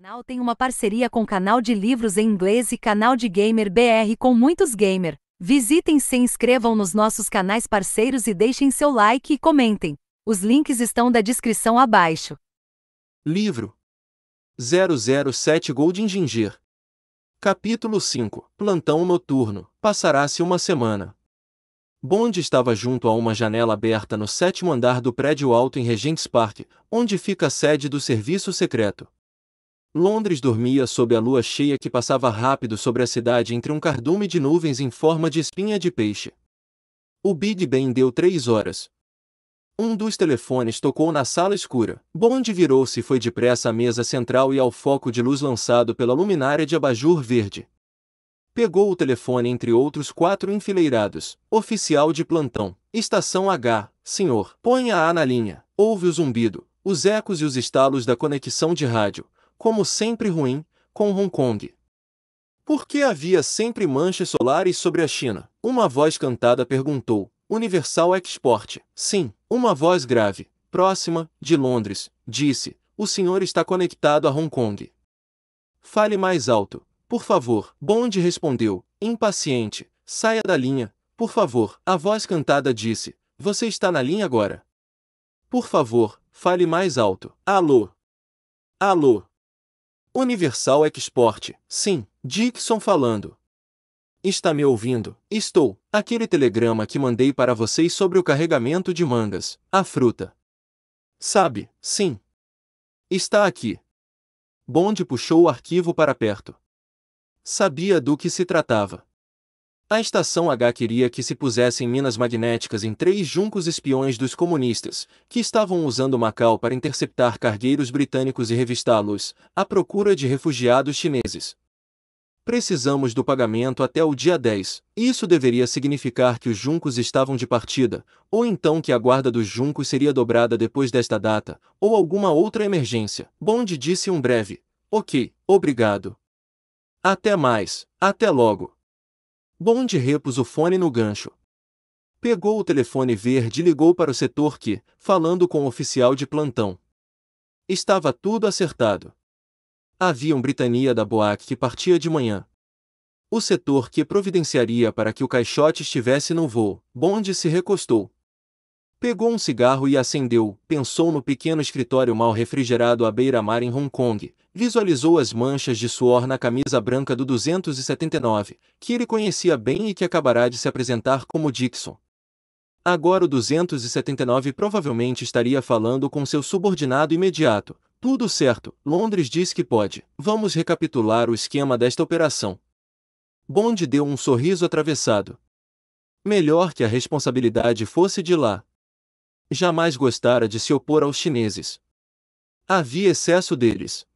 canal tem uma parceria com canal de livros em inglês e canal de gamer BR com muitos gamer. Visitem se inscrevam nos nossos canais parceiros e deixem seu like e comentem. Os links estão da descrição abaixo. Livro 007 Golden Ginger Capítulo 5 Plantão Noturno Passará-se uma semana. Bond estava junto a uma janela aberta no sétimo andar do prédio alto em Regent's Park, onde fica a sede do Serviço Secreto. Londres dormia sob a lua cheia que passava rápido sobre a cidade entre um cardume de nuvens em forma de espinha de peixe. O Big Ben deu três horas. Um dos telefones tocou na sala escura. Bond virou-se e foi depressa à mesa central e ao foco de luz lançado pela luminária de abajur verde. Pegou o telefone entre outros quatro enfileirados. Oficial de plantão. Estação H. Senhor, ponha-a na linha. Ouve o zumbido, os ecos e os estalos da conexão de rádio como sempre ruim, com Hong Kong. Por que havia sempre manchas solares sobre a China? Uma voz cantada perguntou. Universal Export. Sim, uma voz grave, próxima, de Londres, disse. O senhor está conectado a Hong Kong. Fale mais alto, por favor. Bond respondeu, impaciente. Saia da linha, por favor. A voz cantada disse. Você está na linha agora. Por favor, fale mais alto. Alô? Alô? Universal Export. Sim, Dixon falando. Está me ouvindo? Estou. Aquele telegrama que mandei para vocês sobre o carregamento de mangas, a fruta. Sabe, sim. Está aqui. Bond puxou o arquivo para perto. Sabia do que se tratava. A estação H queria que se pusessem minas magnéticas em três juncos espiões dos comunistas, que estavam usando Macau para interceptar cargueiros britânicos e revistá-los, à procura de refugiados chineses. Precisamos do pagamento até o dia 10. Isso deveria significar que os juncos estavam de partida, ou então que a guarda dos juncos seria dobrada depois desta data, ou alguma outra emergência. Bond disse um breve: Ok, obrigado. Até mais, até logo. Bond repus o fone no gancho. Pegou o telefone verde e ligou para o setor que, falando com o oficial de plantão. Estava tudo acertado. Havia um Britania da Boac que partia de manhã. O setor que providenciaria para que o caixote estivesse no voo, Bond se recostou. Pegou um cigarro e acendeu, pensou no pequeno escritório mal refrigerado à beira-mar em Hong Kong, visualizou as manchas de suor na camisa branca do 279, que ele conhecia bem e que acabará de se apresentar como Dixon. Agora o 279 provavelmente estaria falando com seu subordinado imediato. Tudo certo, Londres diz que pode. Vamos recapitular o esquema desta operação. Bond deu um sorriso atravessado. Melhor que a responsabilidade fosse de lá. Jamais gostara de se opor aos chineses. Havia excesso deles,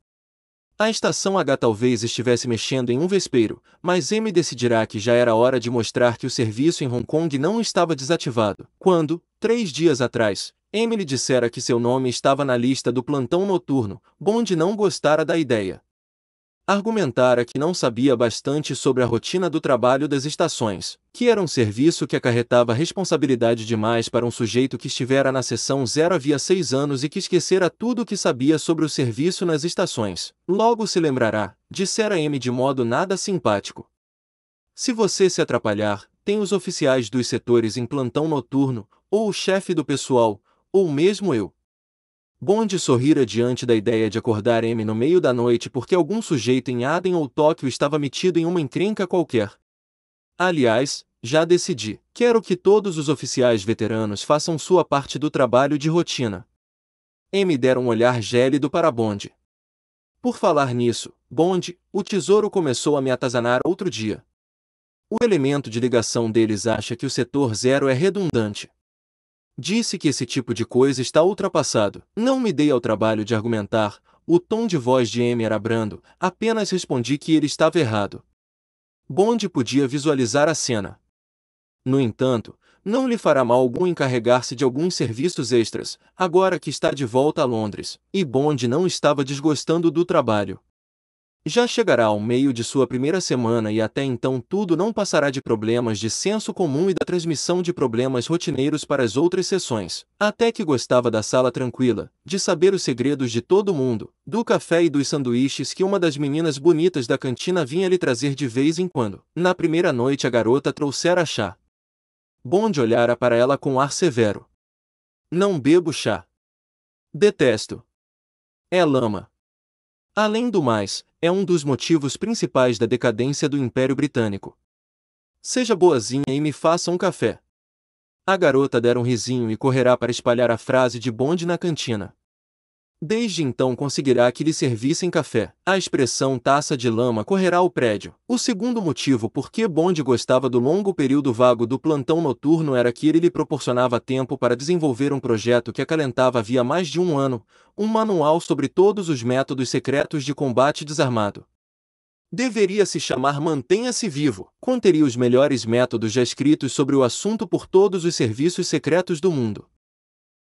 a estação H talvez estivesse mexendo em um vespeiro, mas M decidirá que já era hora de mostrar que o serviço em Hong Kong não estava desativado. Quando, três dias atrás, Emily dissera que seu nome estava na lista do plantão noturno, Bond não gostara da ideia argumentara que não sabia bastante sobre a rotina do trabalho das estações, que era um serviço que acarretava responsabilidade demais para um sujeito que estivera na seção zero havia seis anos e que esquecera tudo o que sabia sobre o serviço nas estações. Logo se lembrará, dissera M de modo nada simpático. Se você se atrapalhar, tem os oficiais dos setores em plantão noturno, ou o chefe do pessoal, ou mesmo eu, Bond sorrira diante da ideia de acordar M no meio da noite porque algum sujeito em Aden ou Tóquio estava metido em uma encrenca qualquer. Aliás, já decidi. Quero que todos os oficiais veteranos façam sua parte do trabalho de rotina. M dera um olhar gélido para Bond. Por falar nisso, Bond, o tesouro começou a me atazanar outro dia. O elemento de ligação deles acha que o setor zero é redundante. Disse que esse tipo de coisa está ultrapassado. Não me dei ao trabalho de argumentar, o tom de voz de M era brando, apenas respondi que ele estava errado. Bond podia visualizar a cena. No entanto, não lhe fará mal algum encarregar-se de alguns serviços extras, agora que está de volta a Londres, e Bond não estava desgostando do trabalho. Já chegará ao meio de sua primeira semana e até então tudo não passará de problemas de senso comum e da transmissão de problemas rotineiros para as outras sessões. Até que gostava da sala tranquila, de saber os segredos de todo mundo, do café e dos sanduíches que uma das meninas bonitas da cantina vinha lhe trazer de vez em quando. Na primeira noite a garota trouxera chá. Bond olhara para ela com ar severo. Não bebo chá. Detesto. É lama. Além do mais, é um dos motivos principais da decadência do Império Britânico. Seja boazinha e me faça um café. A garota dera um risinho e correrá para espalhar a frase de bonde na cantina. Desde então conseguirá que lhe servissem café. A expressão taça de lama correrá ao prédio. O segundo motivo por que Bond gostava do longo período vago do plantão noturno era que ele lhe proporcionava tempo para desenvolver um projeto que acalentava havia mais de um ano, um manual sobre todos os métodos secretos de combate desarmado. Deveria se chamar Mantenha-se Vivo. Conteria os melhores métodos já escritos sobre o assunto por todos os serviços secretos do mundo.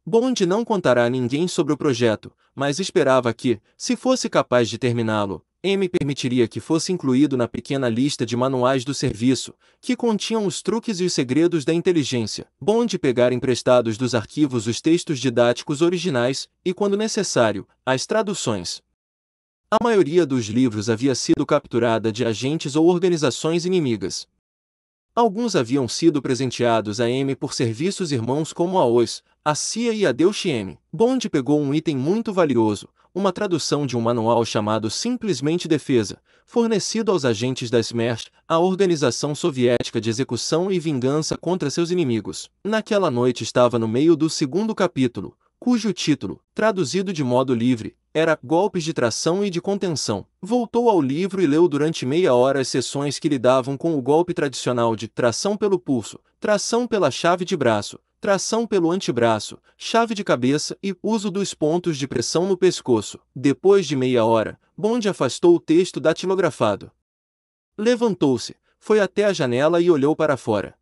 Bond não contará a ninguém sobre o projeto, mas esperava que, se fosse capaz de terminá-lo, M permitiria que fosse incluído na pequena lista de manuais do serviço, que continham os truques e os segredos da inteligência. Bond pegar emprestados dos arquivos os textos didáticos originais e, quando necessário, as traduções. A maioria dos livros havia sido capturada de agentes ou organizações inimigas. Alguns haviam sido presenteados a M por serviços irmãos como a OIS, a CIA e a Deus M. Bond pegou um item muito valioso, uma tradução de um manual chamado Simplesmente Defesa, fornecido aos agentes da SMERSH, a Organização Soviética de Execução e Vingança contra seus inimigos. Naquela noite estava no meio do segundo capítulo, cujo título, traduzido de modo livre, era Golpes de Tração e de Contenção. Voltou ao livro e leu durante meia hora as sessões que lidavam com o golpe tradicional de tração pelo pulso, tração pela chave de braço, tração pelo antebraço, chave de cabeça e uso dos pontos de pressão no pescoço. Depois de meia hora, Bond afastou o texto datilografado. Levantou-se, foi até a janela e olhou para fora.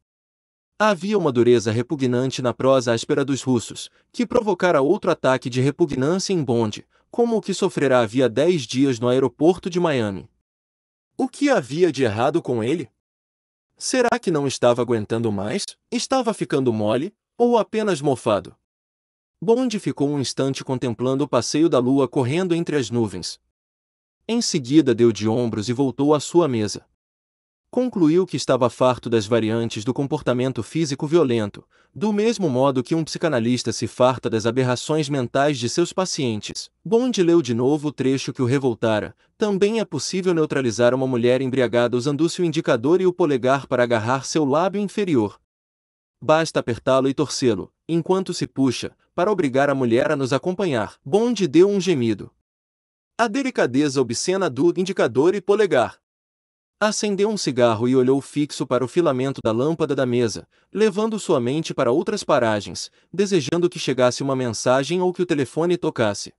Havia uma dureza repugnante na prosa áspera dos russos, que provocara outro ataque de repugnância em bonde, como o que sofrerá havia dez dias no aeroporto de Miami. O que havia de errado com ele? Será que não estava aguentando mais? Estava ficando mole? Ou apenas mofado? Bond ficou um instante contemplando o passeio da lua correndo entre as nuvens. Em seguida deu de ombros e voltou à sua mesa concluiu que estava farto das variantes do comportamento físico violento, do mesmo modo que um psicanalista se farta das aberrações mentais de seus pacientes. Bond leu de novo o trecho que o revoltara. Também é possível neutralizar uma mulher embriagada usando-se o indicador e o polegar para agarrar seu lábio inferior. Basta apertá-lo e torcê-lo, enquanto se puxa, para obrigar a mulher a nos acompanhar. Bond deu um gemido. A delicadeza obscena do indicador e polegar Acendeu um cigarro e olhou fixo para o filamento da lâmpada da mesa, levando sua mente para outras paragens, desejando que chegasse uma mensagem ou que o telefone tocasse.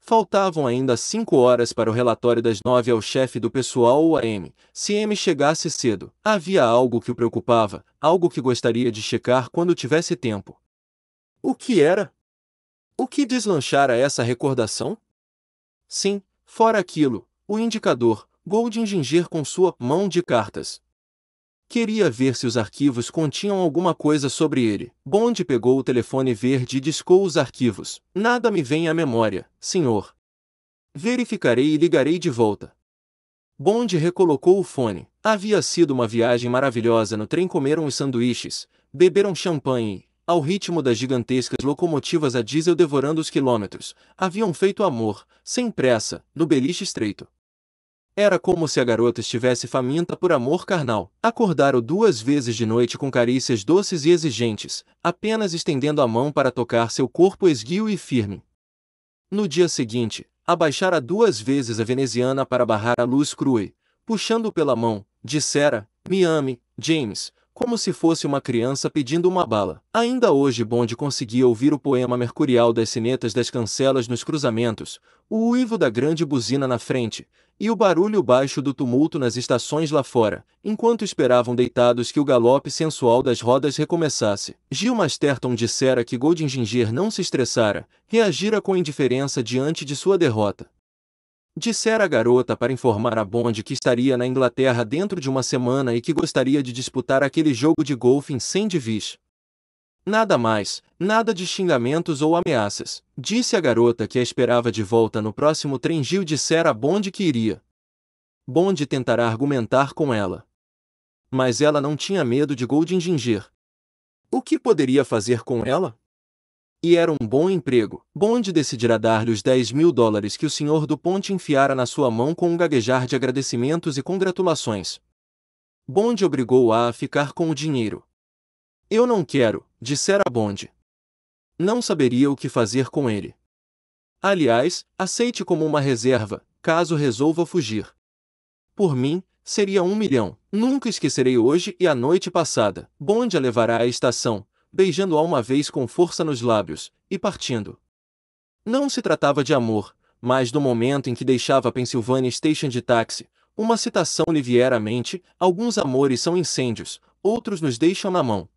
Faltavam ainda cinco horas para o relatório das nove ao chefe do pessoal ou a M. Se M chegasse cedo, havia algo que o preocupava, algo que gostaria de checar quando tivesse tempo. O que era? O que deslanchara essa recordação? Sim, fora aquilo, o indicador, Golding ginger com sua mão de cartas. Queria ver se os arquivos continham alguma coisa sobre ele. Bond pegou o telefone verde e discou os arquivos. Nada me vem à memória, senhor. Verificarei e ligarei de volta. Bond recolocou o fone. Havia sido uma viagem maravilhosa no trem comeram os sanduíches, beberam champanhe e, ao ritmo das gigantescas locomotivas a diesel devorando os quilômetros, haviam feito amor, sem pressa, no beliche estreito. Era como se a garota estivesse faminta por amor carnal. Acordaram duas vezes de noite com carícias doces e exigentes, apenas estendendo a mão para tocar seu corpo esguio e firme. No dia seguinte, abaixara duas vezes a veneziana para barrar a luz crua, puxando pela mão, dissera: Me ame, James, como se fosse uma criança pedindo uma bala. Ainda hoje é Bond conseguia ouvir o poema mercurial das sinetas das cancelas nos cruzamentos, o uivo da grande buzina na frente, e o barulho baixo do tumulto nas estações lá fora, enquanto esperavam deitados que o galope sensual das rodas recomeçasse. Gil Masterton dissera que Golden Ginger não se estressara, reagira com indiferença diante de sua derrota. Dissera a garota para informar a Bond que estaria na Inglaterra dentro de uma semana e que gostaria de disputar aquele jogo de golfe em Sandwich. Nada mais, nada de xingamentos ou ameaças. Disse a garota que a esperava de volta no próximo trem Gil dissera a Bond que iria. Bond tentará argumentar com ela. Mas ela não tinha medo de Golden Ginger. O que poderia fazer com ela? E era um bom emprego, Bond decidirá dar-lhe os 10 mil dólares que o senhor do Ponte enfiara na sua mão com um gaguejar de agradecimentos e congratulações. Bond obrigou-a a ficar com o dinheiro. Eu não quero, dissera Bond. Não saberia o que fazer com ele. Aliás, aceite como uma reserva, caso resolva fugir. Por mim, seria um milhão. Nunca esquecerei hoje e a noite passada. Bond a levará à estação, beijando-a uma vez com força nos lábios, e partindo. Não se tratava de amor, mas do momento em que deixava a Pennsylvania Station de táxi, uma citação lhe viera à mente: alguns amores são incêndios, outros nos deixam na mão.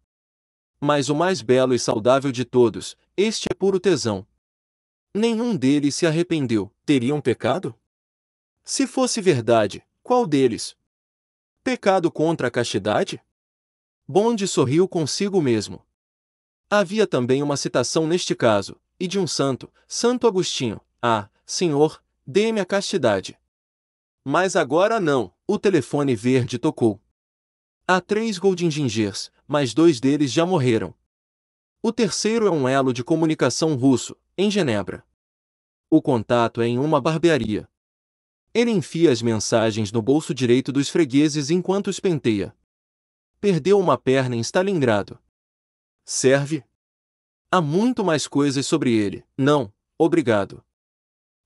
Mas o mais belo e saudável de todos, este é puro tesão. Nenhum deles se arrependeu. Teriam pecado? Se fosse verdade, qual deles? Pecado contra a castidade? Bond sorriu consigo mesmo. Havia também uma citação neste caso, e de um santo, Santo Agostinho: Ah, Senhor, dê-me a castidade. Mas agora não, o telefone verde tocou. Há três Golden Gingers, mas dois deles já morreram. O terceiro é um elo de comunicação russo, em Genebra. O contato é em uma barbearia. Ele enfia as mensagens no bolso direito dos fregueses enquanto os penteia. Perdeu uma perna em Stalingrado serve? Há muito mais coisas sobre ele. Não, obrigado.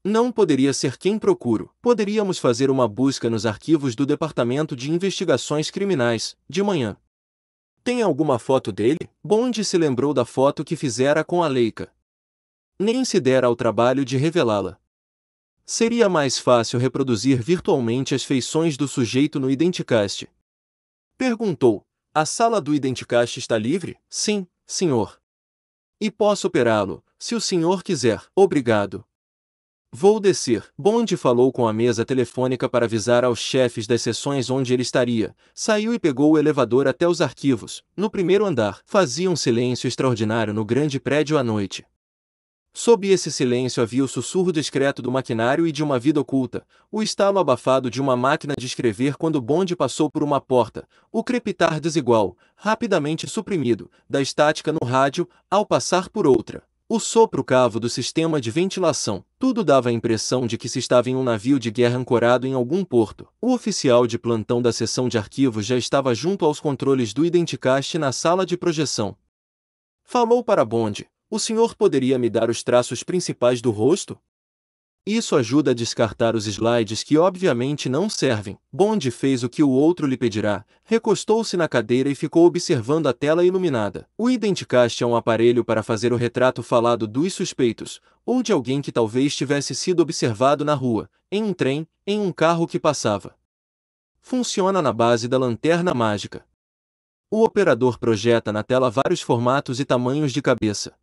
Não poderia ser quem procuro. Poderíamos fazer uma busca nos arquivos do Departamento de Investigações Criminais, de manhã. Tem alguma foto dele? Bond se lembrou da foto que fizera com a Leica. Nem se dera ao trabalho de revelá-la. Seria mais fácil reproduzir virtualmente as feições do sujeito no Identicast. Perguntou, a sala do Identicache está livre? Sim, senhor. E posso operá-lo, se o senhor quiser. Obrigado. Vou descer. Bond falou com a mesa telefônica para avisar aos chefes das sessões onde ele estaria. Saiu e pegou o elevador até os arquivos, no primeiro andar. Fazia um silêncio extraordinário no grande prédio à noite. Sob esse silêncio havia o sussurro discreto do maquinário e de uma vida oculta, o estalo abafado de uma máquina de escrever quando o bonde passou por uma porta, o crepitar desigual, rapidamente suprimido, da estática no rádio, ao passar por outra. O sopro cavo do sistema de ventilação, tudo dava a impressão de que se estava em um navio de guerra ancorado em algum porto. O oficial de plantão da seção de arquivos já estava junto aos controles do Identicast na sala de projeção. Falou para Bond, o senhor poderia me dar os traços principais do rosto? Isso ajuda a descartar os slides que obviamente não servem. Bond fez o que o outro lhe pedirá, recostou-se na cadeira e ficou observando a tela iluminada. O Identicast é um aparelho para fazer o retrato falado dos suspeitos, ou de alguém que talvez tivesse sido observado na rua, em um trem, em um carro que passava. Funciona na base da lanterna mágica. O operador projeta na tela vários formatos e tamanhos de cabeça.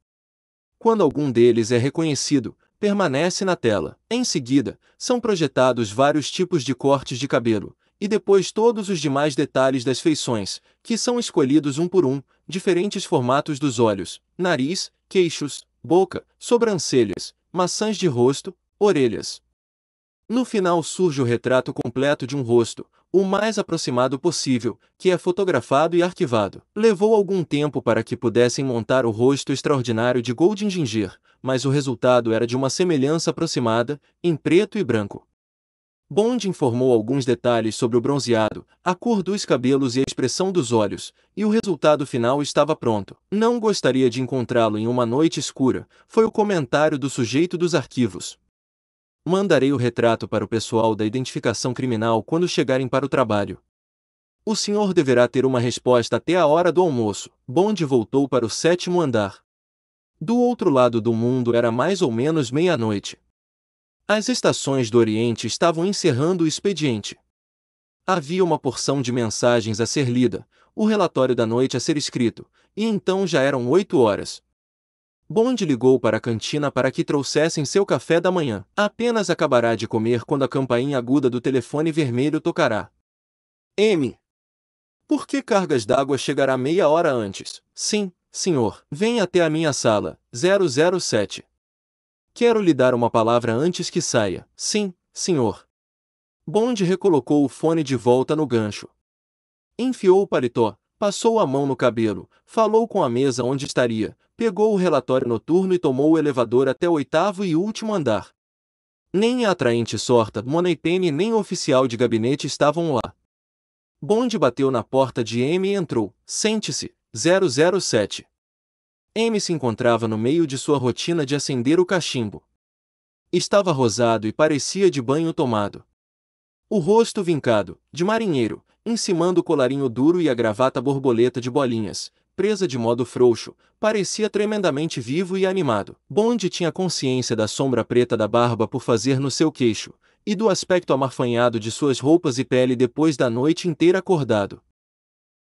Quando algum deles é reconhecido, permanece na tela. Em seguida, são projetados vários tipos de cortes de cabelo, e depois todos os demais detalhes das feições, que são escolhidos um por um, diferentes formatos dos olhos, nariz, queixos, boca, sobrancelhas, maçãs de rosto, orelhas, no final surge o retrato completo de um rosto, o mais aproximado possível, que é fotografado e arquivado. Levou algum tempo para que pudessem montar o rosto extraordinário de Golden Ginger, mas o resultado era de uma semelhança aproximada, em preto e branco. Bond informou alguns detalhes sobre o bronzeado, a cor dos cabelos e a expressão dos olhos, e o resultado final estava pronto. Não gostaria de encontrá-lo em uma noite escura, foi o comentário do sujeito dos arquivos mandarei o retrato para o pessoal da identificação criminal quando chegarem para o trabalho. O senhor deverá ter uma resposta até a hora do almoço. Bond voltou para o sétimo andar. Do outro lado do mundo era mais ou menos meia-noite. As estações do Oriente estavam encerrando o expediente. Havia uma porção de mensagens a ser lida, o relatório da noite a ser escrito, e então já eram oito horas, Bond ligou para a cantina para que trouxessem seu café da manhã. Apenas acabará de comer quando a campainha aguda do telefone vermelho tocará. M. Por que cargas d'água chegará meia hora antes? Sim, senhor. Vem até a minha sala, 007. Quero lhe dar uma palavra antes que saia. Sim, senhor. Bond recolocou o fone de volta no gancho. Enfiou o paletó, passou a mão no cabelo, falou com a mesa onde estaria, pegou o relatório noturno e tomou o elevador até o oitavo e último andar. Nem a atraente sorta, Moneypenny nem o oficial de gabinete estavam lá. Bond bateu na porta de M e entrou. Sente-se, 007. M se encontrava no meio de sua rotina de acender o cachimbo. Estava rosado e parecia de banho tomado. O rosto vincado, de marinheiro, encimando o colarinho duro e a gravata borboleta de bolinhas, presa de modo frouxo, parecia tremendamente vivo e animado. Bond tinha consciência da sombra preta da barba por fazer no seu queixo, e do aspecto amarfanhado de suas roupas e pele depois da noite inteira acordado.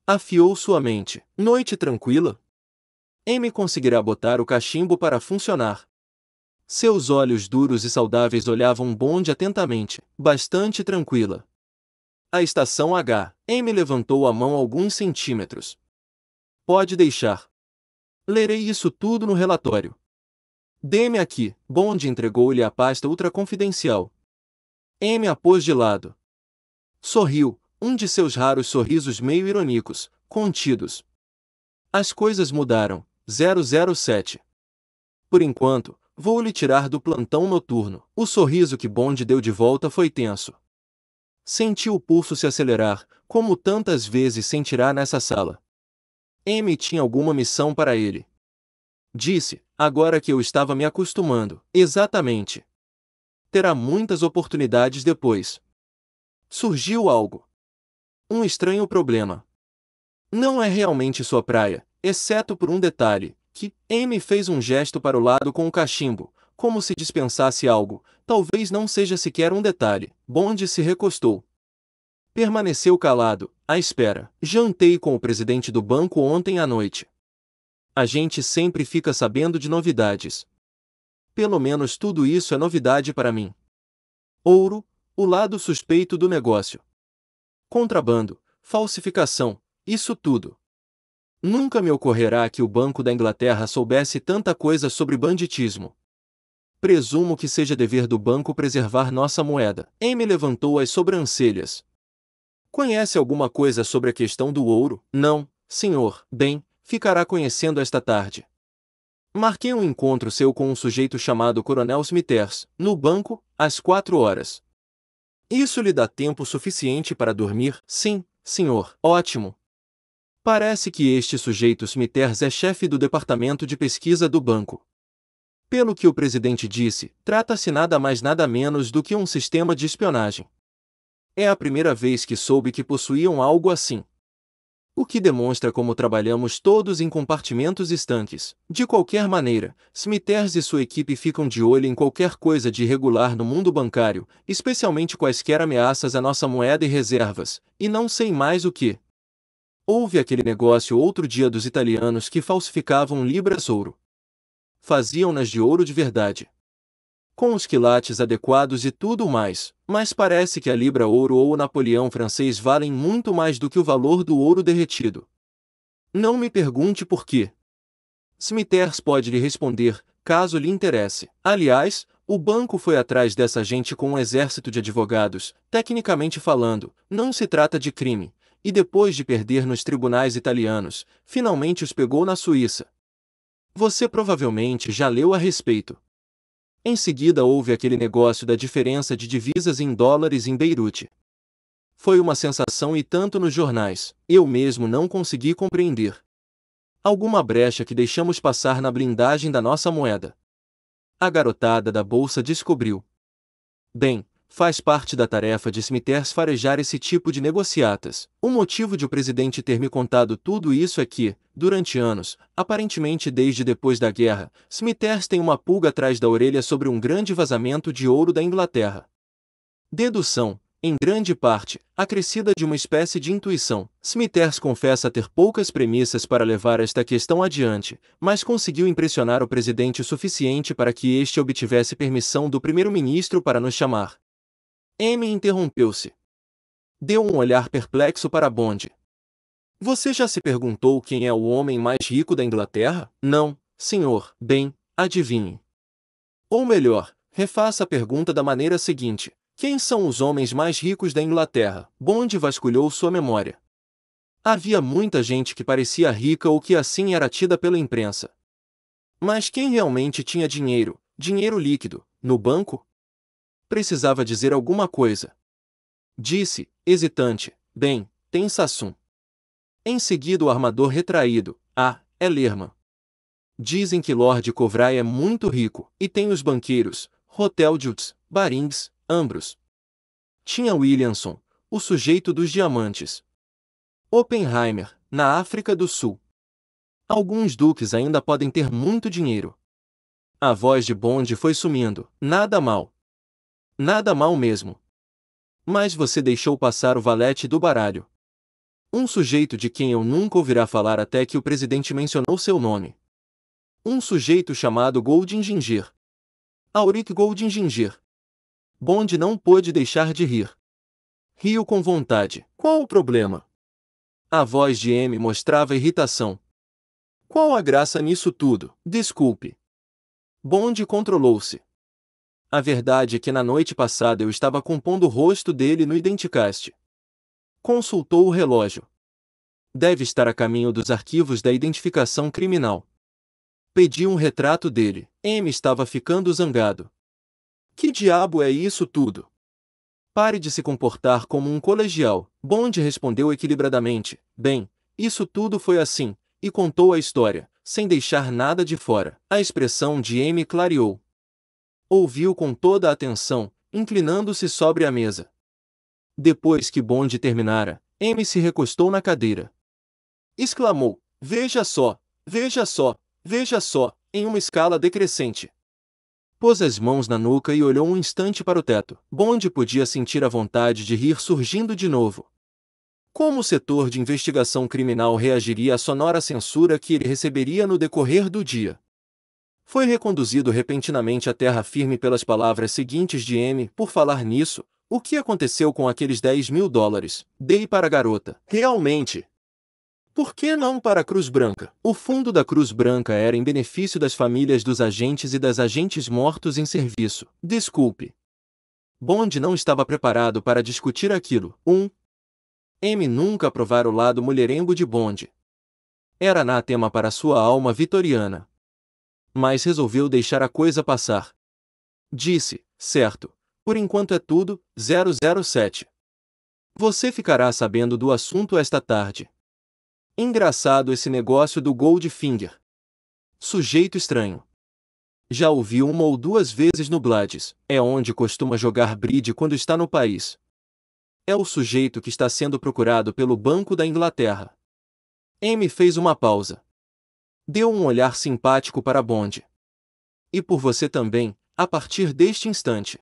Afiou sua mente. Noite tranquila? M conseguirá botar o cachimbo para funcionar. Seus olhos duros e saudáveis olhavam Bond atentamente, bastante tranquila. A estação H. M levantou a mão alguns centímetros, Pode deixar. Lerei isso tudo no relatório. Dê-me aqui. Bond entregou-lhe a pasta ultraconfidencial. M a pôs de lado. Sorriu, um de seus raros sorrisos meio irônicos, contidos. As coisas mudaram. 007. Por enquanto, vou lhe tirar do plantão noturno. O sorriso que Bond deu de volta foi tenso. Senti o pulso se acelerar, como tantas vezes sentirá nessa sala. M tinha alguma missão para ele. Disse, agora que eu estava me acostumando, exatamente. Terá muitas oportunidades depois. Surgiu algo. Um estranho problema. Não é realmente sua praia, exceto por um detalhe, que M fez um gesto para o lado com o cachimbo, como se dispensasse algo, talvez não seja sequer um detalhe. Bond se recostou, Permaneceu calado, à espera. Jantei com o presidente do banco ontem à noite. A gente sempre fica sabendo de novidades. Pelo menos tudo isso é novidade para mim. Ouro, o lado suspeito do negócio. Contrabando, falsificação, isso tudo. Nunca me ocorrerá que o Banco da Inglaterra soubesse tanta coisa sobre banditismo. Presumo que seja dever do banco preservar nossa moeda. Em me levantou as sobrancelhas. Conhece alguma coisa sobre a questão do ouro? Não, senhor. Bem, ficará conhecendo esta tarde. Marquei um encontro seu com um sujeito chamado Coronel Smithers, no banco, às quatro horas. Isso lhe dá tempo suficiente para dormir? Sim, senhor. Ótimo. Parece que este sujeito Smithers é chefe do departamento de pesquisa do banco. Pelo que o presidente disse, trata-se nada mais nada menos do que um sistema de espionagem. É a primeira vez que soube que possuíam algo assim. O que demonstra como trabalhamos todos em compartimentos estanques. De qualquer maneira, Smithers e sua equipe ficam de olho em qualquer coisa de irregular no mundo bancário, especialmente quaisquer ameaças à nossa moeda e reservas, e não sei mais o que. Houve aquele negócio outro dia dos italianos que falsificavam libras ouro. Faziam-nas de ouro de verdade com os quilates adequados e tudo mais, mas parece que a libra ouro ou o Napoleão francês valem muito mais do que o valor do ouro derretido. Não me pergunte por quê. Smithers pode lhe responder, caso lhe interesse. Aliás, o banco foi atrás dessa gente com um exército de advogados, tecnicamente falando, não se trata de crime, e depois de perder nos tribunais italianos, finalmente os pegou na Suíça. Você provavelmente já leu a respeito. Em seguida houve aquele negócio da diferença de divisas em dólares em Beirute. Foi uma sensação e tanto nos jornais, eu mesmo não consegui compreender. Alguma brecha que deixamos passar na blindagem da nossa moeda. A garotada da bolsa descobriu. Bem, Faz parte da tarefa de Smithers farejar esse tipo de negociatas. O motivo de o presidente ter me contado tudo isso é que, durante anos, aparentemente desde depois da guerra, Smithers tem uma pulga atrás da orelha sobre um grande vazamento de ouro da Inglaterra. Dedução, em grande parte, acrescida de uma espécie de intuição. Smithers confessa ter poucas premissas para levar esta questão adiante, mas conseguiu impressionar o presidente o suficiente para que este obtivesse permissão do primeiro-ministro para nos chamar. M interrompeu-se. Deu um olhar perplexo para Bond. Você já se perguntou quem é o homem mais rico da Inglaterra? Não, senhor. Bem, adivinhe. Ou melhor, refaça a pergunta da maneira seguinte: Quem são os homens mais ricos da Inglaterra? Bond vasculhou sua memória. Havia muita gente que parecia rica ou que assim era tida pela imprensa. Mas quem realmente tinha dinheiro, dinheiro líquido, no banco, Precisava dizer alguma coisa. Disse, hesitante, bem, tem Sassum. Em seguida o armador retraído, ah, é Lerman. Dizem que Lord Covray é muito rico, e tem os banqueiros, Roteldiuts, Barings, Ambros. Tinha Williamson, o sujeito dos diamantes. Oppenheimer, na África do Sul. Alguns duques ainda podem ter muito dinheiro. A voz de Bond foi sumindo, nada mal. Nada mal mesmo. Mas você deixou passar o valete do baralho. Um sujeito de quem eu nunca ouvirá falar até que o presidente mencionou seu nome. Um sujeito chamado Goldin Ginger. Auric Goldin Ginger. Bond não pôde deixar de rir. Riu com vontade. Qual o problema? A voz de M mostrava irritação. Qual a graça nisso tudo? Desculpe. Bond controlou-se. A verdade é que na noite passada eu estava compondo o rosto dele no Identicast. Consultou o relógio. Deve estar a caminho dos arquivos da identificação criminal. Pedi um retrato dele. M estava ficando zangado. Que diabo é isso tudo? Pare de se comportar como um colegial. Bond respondeu equilibradamente. Bem, isso tudo foi assim, e contou a história, sem deixar nada de fora. A expressão de M clareou ouviu com toda a atenção, inclinando-se sobre a mesa. Depois que Bond terminara, M se recostou na cadeira. Exclamou: Veja só, veja só, veja só, em uma escala decrescente. Pôs as mãos na nuca e olhou um instante para o teto. Bond podia sentir a vontade de rir surgindo de novo. Como o setor de investigação criminal reagiria à sonora censura que ele receberia no decorrer do dia? Foi reconduzido repentinamente à terra firme pelas palavras seguintes de M. Por falar nisso, o que aconteceu com aqueles 10 mil dólares? Dei para a garota. Realmente. Por que não para a Cruz Branca? O fundo da Cruz Branca era em benefício das famílias dos agentes e das agentes mortos em serviço. Desculpe. Bond não estava preparado para discutir aquilo. 1. Um, M nunca provara o lado mulherengo de Bond. Era anátema para sua alma vitoriana mas resolveu deixar a coisa passar. Disse, certo, por enquanto é tudo, 007. Você ficará sabendo do assunto esta tarde. Engraçado esse negócio do Goldfinger. Sujeito estranho. Já ouvi uma ou duas vezes no Blades, é onde costuma jogar bride quando está no país. É o sujeito que está sendo procurado pelo Banco da Inglaterra. M fez uma pausa deu um olhar simpático para Bond. E por você também, a partir deste instante.